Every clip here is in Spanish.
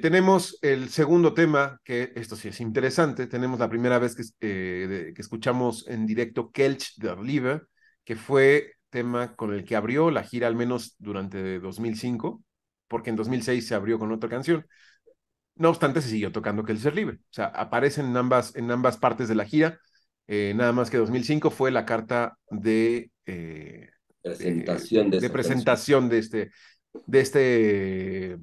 tenemos el segundo tema, que esto sí es interesante. Tenemos la primera vez que, eh, escuchamos en directo Kelch the River", que fue tema con el que abrió la gira al menos durante 2005, porque en 2006 se abrió con otra canción. No obstante, se siguió tocando Kelch the River", O sea, aparecen ambas, en ambas partes de la gira. Eh, nada más que 2005 fue la carta de eh, presentación, de, presentación de, este, de este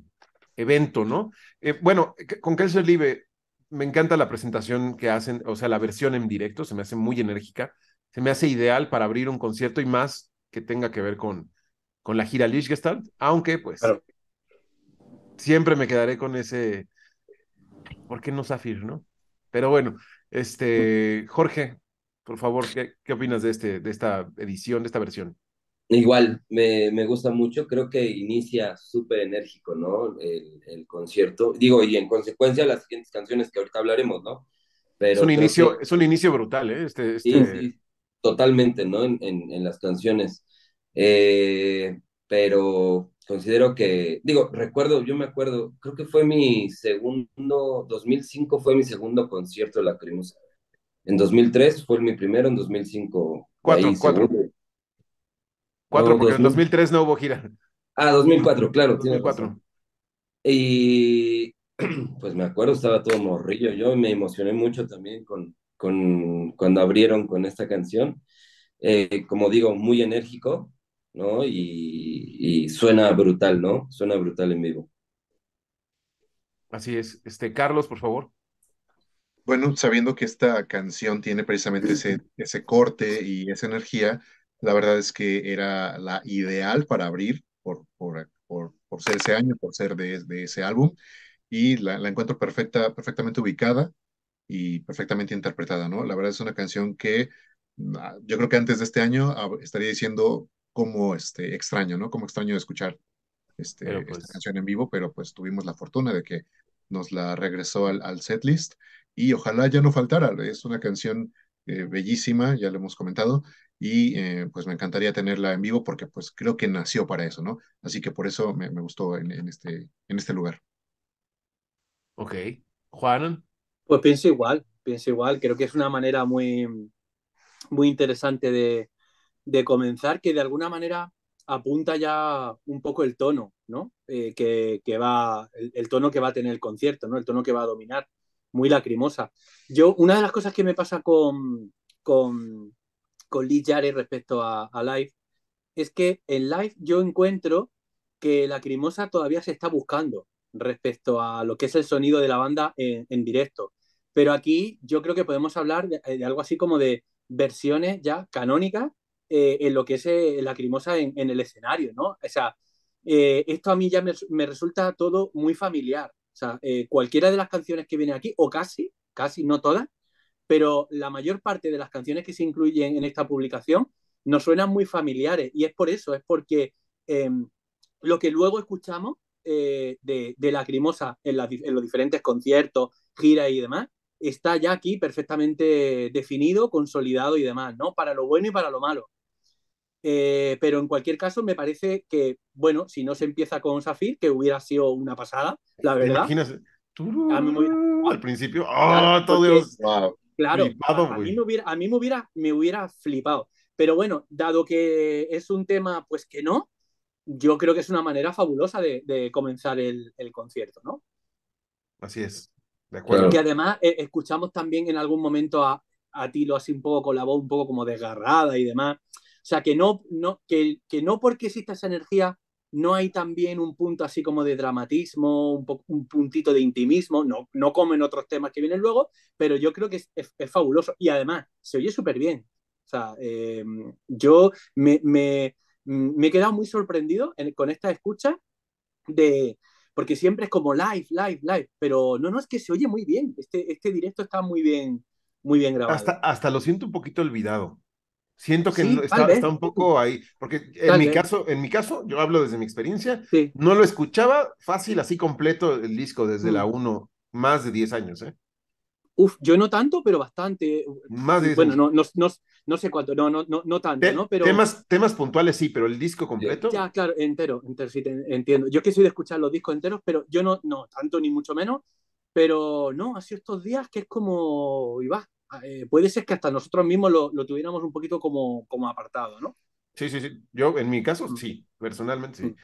evento, ¿no? Eh, bueno, con Kelsey Live me encanta la presentación que hacen, o sea, la versión en directo, se me hace muy enérgica, se me hace ideal para abrir un concierto y más que tenga que ver con, con la gira Lichgestalt, aunque pues siempre me quedaré con ese, ¿por qué no Zafir, no? Pero bueno, este, Jorge, por favor, ¿qué, qué opinas de, este, de esta edición, de esta versión? Igual, me, me gusta mucho, creo que inicia súper enérgico, ¿no? El, el, concierto, digo, y en consecuencia las siguientes canciones que ahorita hablaremos, ¿no? es, un inicio, es un inicio brutal, ¿eh? Este, Sí, este totalmente, ¿no? En, en, las canciones. Eh, pero considero que, digo, recuerdo, yo me acuerdo, creo que fue mi segundo, 2005 fue mi segundo concierto de la crimosa En 2003 fue mi primero, en 2005. Cuatro, cuatro. Cuatro, porque en 2003 no hubo gira. Ah, 2004, claro. tiene cuatro Y pues me acuerdo, estaba todo morrillo. Yo me emocioné mucho también con, con cuando abrieron con esta canción. Eh, como digo, muy enérgico. ¿no? Y, suena brutal, ¿no? Suena brutal en vivo. Así es. Este, Carlos, por favor. Bueno, sabiendo que esta canción tiene precisamente ese, ese corte y esa energía, la verdad es que era la ideal para abrir por, por, por, ser ese año, por ser de, ese álbum, y la, encuentro perfecta, perfectamente ubicada y perfectamente interpretada, ¿no? La verdad es una canción que ah, yo creo que antes de este año ah, estaría diciendo como este, extraño, ¿no? Como extraño de escuchar este, esta pues canción en vivo, pero pues tuvimos la fortuna de que nos la regresó al, setlist y ojalá ya no faltara. Es una canción eh, bellísima, ya lo hemos comentado, y eh, pues me encantaría tenerla en vivo porque pues creo que nació para eso, ¿no? Así que por eso me, gustó en, este, en este lugar. Ok. Juan. Pues pienso igual, pienso igual. Creo que es una manera muy, muy interesante de, de comenzar que de alguna manera apunta ya un poco el tono, ¿no? Eh, que, va, el, tono que va a tener el concierto, ¿no? El tono que va a dominar, muy lacrimosa. Yo, una de las cosas que me pasa con, con, con Lee respecto a, Live es que en Live yo encuentro que lacrimosa todavía se está buscando respecto a lo que es el sonido de la banda en, directo. Pero aquí yo creo que podemos hablar de algo así como de versiones ya canónicas eh, en lo que es La eh, lacrimosa en, el escenario, ¿no? O sea, eh, esto a mí ya me, resulta todo muy familiar. O sea, cualquiera de las canciones que vienen aquí, o casi, casi, no todas, pero la mayor parte de las canciones que se incluyen en esta publicación nos suenan muy familiares. Y es por eso, es porque em, lo que luego escuchamos de, lacrimosa en, en los diferentes conciertos, giras y demás, está ya aquí perfectamente definido, consolidado y demás, ¿no? Para lo bueno y para lo malo. Eh, pero en cualquier caso, me parece que, bueno, si no se empieza con Safir, que hubiera sido una pasada, la verdad. imagínese Al principio, claro, a, mí me hubiera, me hubiera, flipado. Pero bueno, dado que es un tema, pues que no, yo creo que es una manera fabulosa de, comenzar el, concierto, ¿no? Así es, de acuerdo. Que además eh, escuchamos también en algún momento a, a Tilo así un poco con la voz un poco como desgarrada y demás. O sea, que no, no, que, que no porque exista esa energía no hay también un punto así como de dramatismo, un, puntito de intimismo, no, no como en otros temas que vienen luego, pero yo creo que es, fabuloso y además se oye súper bien. O sea, eh, yo me, he quedado muy sorprendido con esta escucha de, porque siempre es como live, live, live, pero no, no, es que se oye muy bien, este, este directo está muy bien, muy bien grabado. Hasta, hasta lo siento un poquito olvidado. Siento que está, un poco ahí, porque en mi, caso, en mi caso, yo hablo desde mi experiencia, no lo escuchaba fácil, así completo el disco desde la 1, mm. más de 10 años. ¿eh? Uf, yo no tanto, pero bastante. Más Bueno, no, no, no, sé cuánto, no, no, no, tanto, ¿no? Pero... Temas, temas puntuales sí, pero el disco completo. Ya, claro, entero, entero, sí, entiendo. Yo que soy de escuchar los discos enteros, pero yo no, no tanto ni mucho menos, pero no, hace estos días que es como, y va, ah, eh, puede ser que hasta nosotros mismos lo, tuviéramos un poquito como, como apartado, ¿no? Sí, sí, sí. Yo, en mi caso, mm. sí, personalmente sí. Mm.